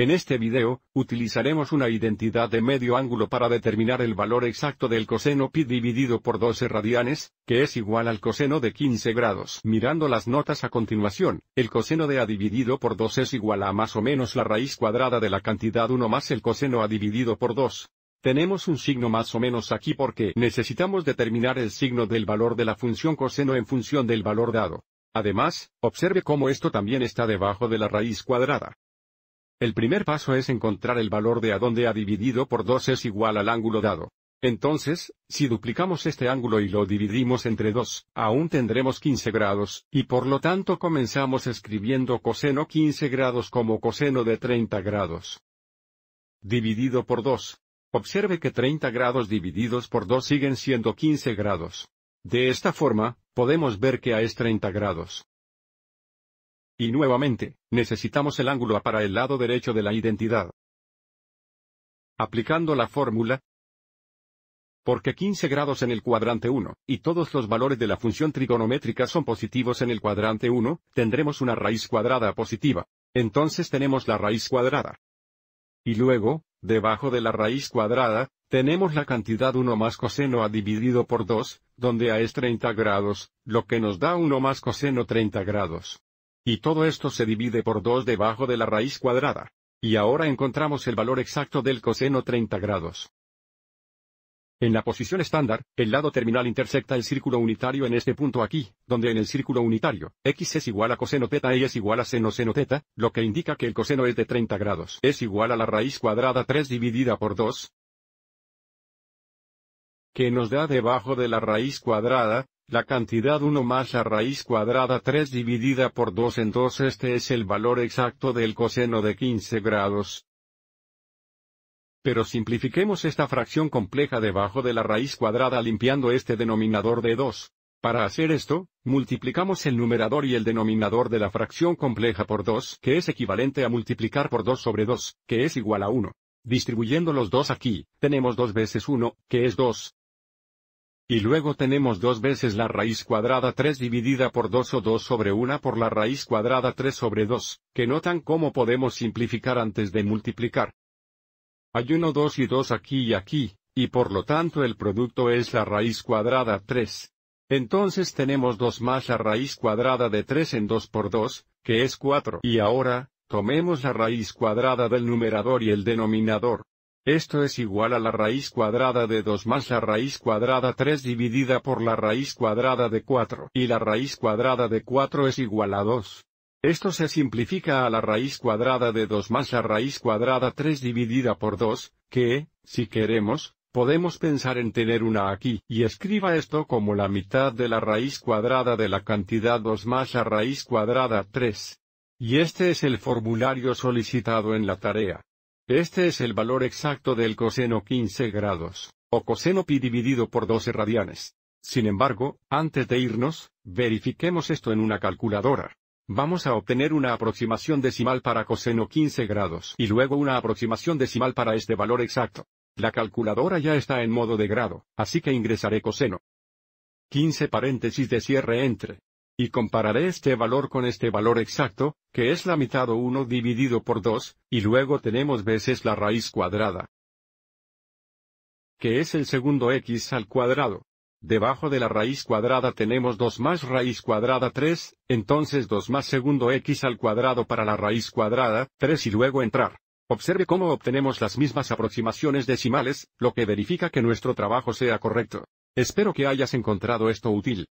En este video, utilizaremos una identidad de medio ángulo para determinar el valor exacto del coseno pi dividido por 12 radianes, que es igual al coseno de 15 grados. Mirando las notas a continuación, el coseno de a dividido por 2 es igual a más o menos la raíz cuadrada de la cantidad 1 más el coseno a dividido por 2. Tenemos un signo más o menos aquí porque necesitamos determinar el signo del valor de la función coseno en función del valor dado. Además, observe cómo esto también está debajo de la raíz cuadrada. El primer paso es encontrar el valor de a donde a dividido por 2 es igual al ángulo dado. Entonces, si duplicamos este ángulo y lo dividimos entre 2, aún tendremos 15 grados, y por lo tanto comenzamos escribiendo coseno 15 grados como coseno de 30 grados. Dividido por 2. Observe que 30 grados divididos por 2 siguen siendo 15 grados. De esta forma, podemos ver que A es 30 grados. Y nuevamente, necesitamos el ángulo A para el lado derecho de la identidad. Aplicando la fórmula, porque 15 grados en el cuadrante 1, y todos los valores de la función trigonométrica son positivos en el cuadrante 1, tendremos una raíz cuadrada positiva. Entonces tenemos la raíz cuadrada. Y luego, debajo de la raíz cuadrada, tenemos la cantidad 1 más coseno a dividido por 2, donde a es 30 grados, lo que nos da 1 más coseno 30 grados. Y todo esto se divide por 2 debajo de la raíz cuadrada. Y ahora encontramos el valor exacto del coseno 30 grados. En la posición estándar, el lado terminal intersecta el círculo unitario en este punto aquí, donde en el círculo unitario, x es igual a coseno teta y es igual a seno seno teta, lo que indica que el coseno es de 30 grados. Es igual a la raíz cuadrada 3 dividida por 2, que nos da debajo de la raíz cuadrada, la cantidad 1 más la raíz cuadrada 3 dividida por 2 en 2 este es el valor exacto del coseno de 15 grados. Pero simplifiquemos esta fracción compleja debajo de la raíz cuadrada limpiando este denominador de 2. Para hacer esto, multiplicamos el numerador y el denominador de la fracción compleja por 2, que es equivalente a multiplicar por 2 sobre 2, que es igual a 1. Distribuyendo los dos aquí, tenemos 2 veces 1, que es 2, y luego tenemos dos veces la raíz cuadrada 3 dividida por 2 o 2 sobre 1 por la raíz cuadrada 3 sobre 2, que notan cómo podemos simplificar antes de multiplicar. Hay 1, 2 y 2 aquí y aquí, y por lo tanto el producto es la raíz cuadrada 3. Entonces tenemos 2 más la raíz cuadrada de 3 en 2 por 2, que es 4. Y ahora, tomemos la raíz cuadrada del numerador y el denominador. Esto es igual a la raíz cuadrada de 2 más la raíz cuadrada 3 dividida por la raíz cuadrada de 4. Y la raíz cuadrada de 4 es igual a 2. Esto se simplifica a la raíz cuadrada de 2 más la raíz cuadrada 3 dividida por 2, que, si queremos, podemos pensar en tener una aquí. Y escriba esto como la mitad de la raíz cuadrada de la cantidad 2 más la raíz cuadrada 3. Y este es el formulario solicitado en la tarea. Este es el valor exacto del coseno 15 grados, o coseno pi dividido por 12 radianes. Sin embargo, antes de irnos, verifiquemos esto en una calculadora. Vamos a obtener una aproximación decimal para coseno 15 grados y luego una aproximación decimal para este valor exacto. La calculadora ya está en modo de grado, así que ingresaré coseno. 15 paréntesis de cierre entre y compararé este valor con este valor exacto, que es la mitad 1 dividido por 2, y luego tenemos veces la raíz cuadrada, que es el segundo x al cuadrado. Debajo de la raíz cuadrada tenemos 2 más raíz cuadrada 3, entonces 2 más segundo x al cuadrado para la raíz cuadrada 3 y luego entrar. Observe cómo obtenemos las mismas aproximaciones decimales, lo que verifica que nuestro trabajo sea correcto. Espero que hayas encontrado esto útil.